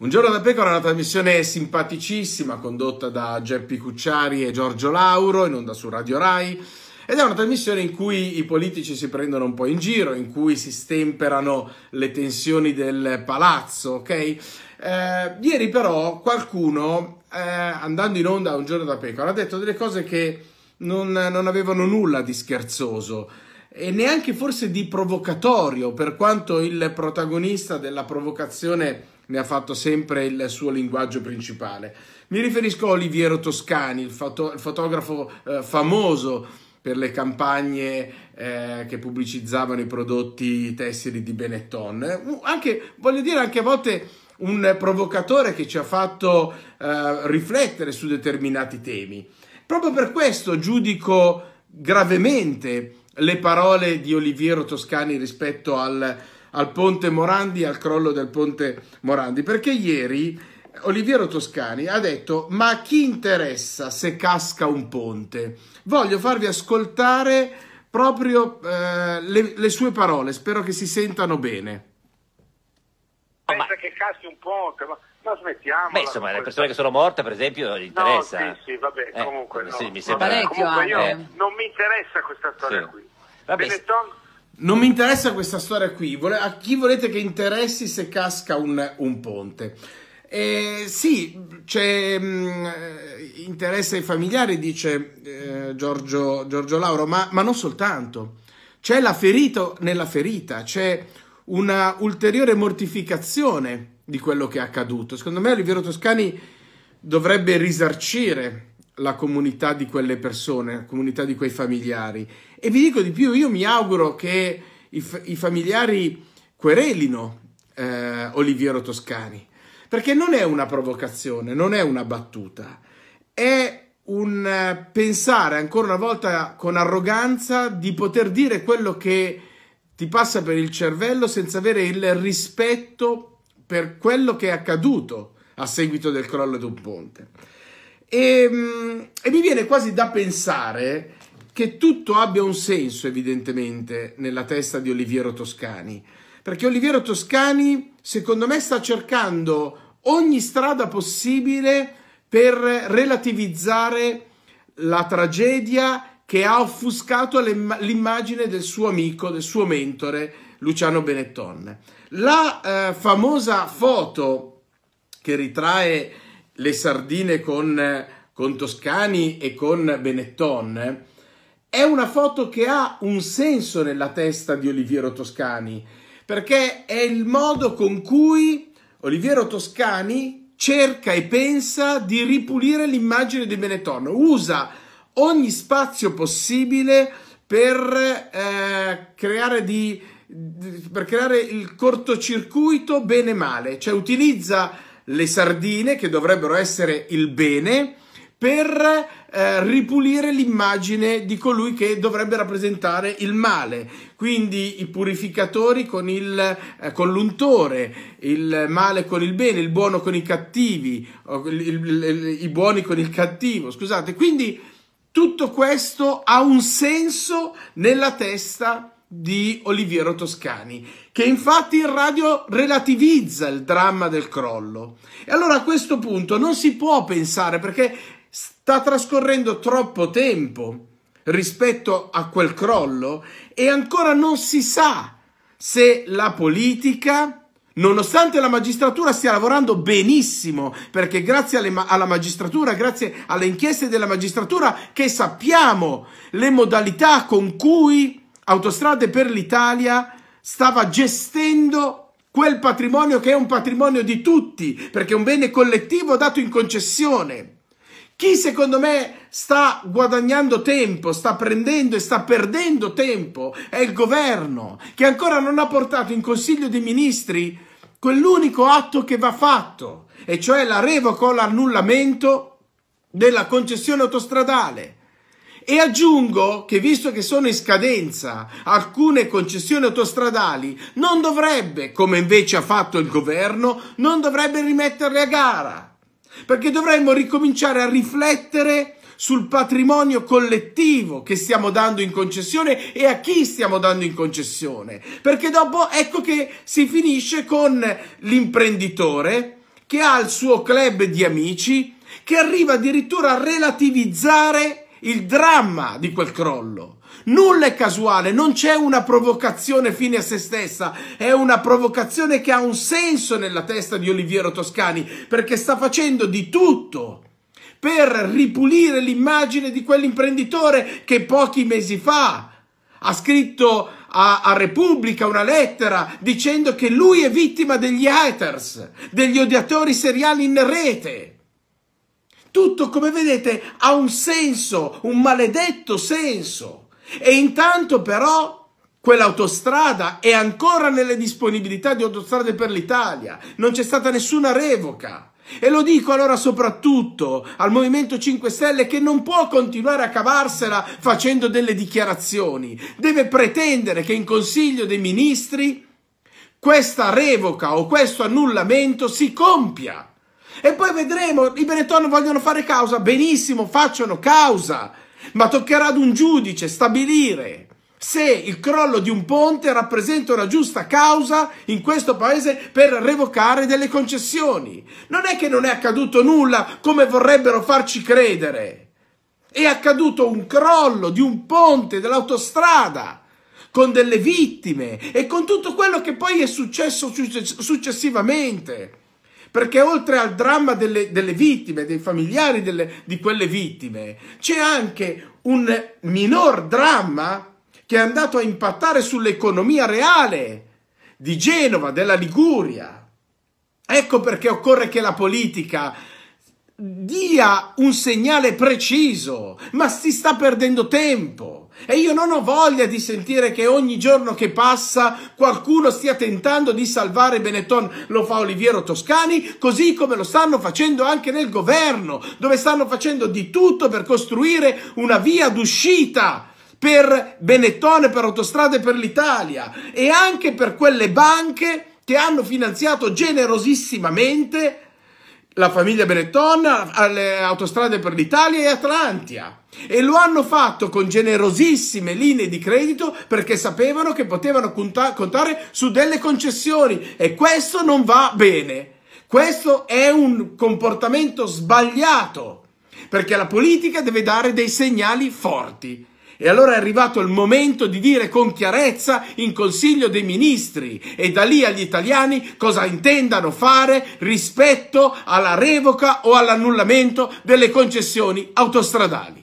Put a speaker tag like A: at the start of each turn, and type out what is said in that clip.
A: Un giorno da pecora è una trasmissione simpaticissima condotta da Geppi Cucciari e Giorgio Lauro in onda su Radio Rai ed è una trasmissione in cui i politici si prendono un po' in giro, in cui si stemperano le tensioni del palazzo, ok? Eh, ieri però qualcuno, eh, andando in onda un giorno da pecora, ha detto delle cose che non, non avevano nulla di scherzoso e neanche forse di provocatorio, per quanto il protagonista della provocazione ne ha fatto sempre il suo linguaggio principale. Mi riferisco a Oliviero Toscani, il, foto- il fotografo eh, famoso per le campagne eh, che pubblicizzavano i prodotti tessili di Benetton. Eh, anche, voglio dire, anche a volte un provocatore che ci ha fatto eh, riflettere su determinati temi. Proprio per questo giudico gravemente le parole di Oliviero Toscani rispetto al, al ponte Morandi, al crollo del ponte Morandi, perché ieri Oliviero Toscani ha detto ma a chi interessa se casca un ponte? Voglio farvi ascoltare proprio eh, le, le sue parole, spero che si sentano bene ne caschi un ponte, ma, ma smettiamo. Beh, insomma, le persone che sono morte, per esempio, gli interessa. No, sì, sì, vabbè, eh, comunque, no. sì, mi sembra... vabbè, comunque io non mi interessa questa storia sì. qui. Vabbè, Benetton... Non mi interessa questa storia qui, a chi volete che interessi se casca un, un ponte? Eh, sì, c'è mh, mm, eh, interesse ai familiari, dice eh, Giorgio, Giorgio, Lauro, ma, ma, non soltanto. C'è la ferita nella ferita, c'è una ulteriore mortificazione di quello che è accaduto. Secondo me Oliviero Toscani dovrebbe risarcire la comunità di quelle persone, la comunità di quei familiari. E vi dico di più, io mi auguro che i, i familiari querelino eh, Oliviero Toscani, perché non è una provocazione, non è una battuta, è un eh, pensare ancora una volta con arroganza di poter dire quello che ti passa per il cervello senza avere il rispetto per quello che è accaduto a seguito del crollo di un ponte. E, ehm, e mi viene quasi da pensare che tutto abbia un senso, evidentemente, nella testa di Oliviero Toscani, perché Oliviero Toscani, secondo me, sta cercando ogni strada possibile per relativizzare la tragedia che ha offuscato l'immagine del suo amico, del suo mentore Luciano Benetton. La eh, famosa foto che ritrae le sardine con, con Toscani e con Benetton è una foto che ha un senso nella testa di Oliviero Toscani, perché è il modo con cui Oliviero Toscani cerca e pensa di ripulire l'immagine di Benetton, usa ogni spazio possibile per eh, creare di per creare il cortocircuito bene male, cioè utilizza le sardine che dovrebbero essere il bene per eh, ripulire l'immagine di colui che dovrebbe rappresentare il male. Quindi i purificatori con, il, eh, con l'untore, il male con il bene, il buono con i cattivi, il, il, i buoni con il cattivo, scusate. Quindi tutto questo ha un senso nella testa di Oliviero Toscani, che infatti in radio relativizza il dramma del crollo. E allora a questo punto non si può pensare perché sta trascorrendo troppo tempo rispetto a quel crollo e ancora non si sa se la politica Nonostante la magistratura stia lavorando benissimo, perché grazie ma alla magistratura, grazie alle inchieste della magistratura, che sappiamo le modalità con cui Autostrade per l'Italia stava gestendo quel patrimonio che è un patrimonio di tutti, perché è un bene collettivo dato in concessione. Chi secondo me sta guadagnando tempo, sta prendendo e sta perdendo tempo è il governo che ancora non ha portato in Consiglio dei Ministri quell'unico atto che va fatto, e cioè la revoca o l'annullamento della concessione autostradale. E aggiungo che visto che sono in scadenza alcune concessioni autostradali, non dovrebbe, come invece ha fatto il governo, non dovrebbe rimetterle a gara, perché dovremmo ricominciare a riflettere sul patrimonio collettivo che stiamo dando in concessione e a chi stiamo dando in concessione. Perché dopo ecco che si finisce con l'imprenditore che ha il suo club di amici che arriva addirittura a relativizzare il dramma di quel crollo. Nulla è casuale, non c'è una provocazione fine a se stessa, è una provocazione che ha un senso nella testa di Oliviero Toscani perché sta facendo di tutto per ripulire l'immagine di quell'imprenditore che pochi mesi fa ha scritto a, a, Repubblica una lettera dicendo che lui è vittima degli haters, degli odiatori seriali in rete. Tutto, come vedete, ha un senso, un maledetto senso. E intanto però quell'autostrada è ancora nelle disponibilità di autostrade per l'Italia, non c'è stata nessuna revoca. E lo dico allora soprattutto al Movimento 5 Stelle che non può continuare a cavarsela facendo delle dichiarazioni, deve pretendere che in Consiglio dei Ministri questa revoca o questo annullamento si compia. E poi vedremo, i Benetton vogliono fare causa, benissimo, facciano causa, ma toccherà ad un giudice stabilire se il crollo di un ponte rappresenta una giusta causa in questo paese per revocare delle concessioni. Non è che non è accaduto nulla come vorrebbero farci credere. È accaduto un crollo di un ponte dell'autostrada con delle vittime e con tutto quello che poi è successo successivamente. Perché oltre al dramma delle, delle vittime, dei familiari delle, di quelle vittime, c'è anche un minor dramma che è andato a impattare sull'economia reale di Genova, della Liguria. Ecco perché occorre che la politica dia un segnale preciso, ma si sta perdendo tempo. E io non ho voglia di sentire che ogni giorno che passa qualcuno stia tentando di salvare Benetton, lo fa Oliviero Toscani, così come lo stanno facendo anche nel governo, dove stanno facendo di tutto per costruire una via d'uscita per Benettone, per Autostrade per l'Italia e anche per quelle banche che hanno finanziato generosissimamente la famiglia Benetton, Autostrade per l'Italia e Atlantia. E lo hanno fatto con generosissime linee di credito perché sapevano che potevano contare su delle concessioni e questo non va bene. Questo è un comportamento sbagliato perché la politica deve dare dei segnali forti. E allora è arrivato il momento di dire con chiarezza in Consiglio dei Ministri e da lì agli italiani cosa intendano fare rispetto alla revoca o all'annullamento delle concessioni autostradali.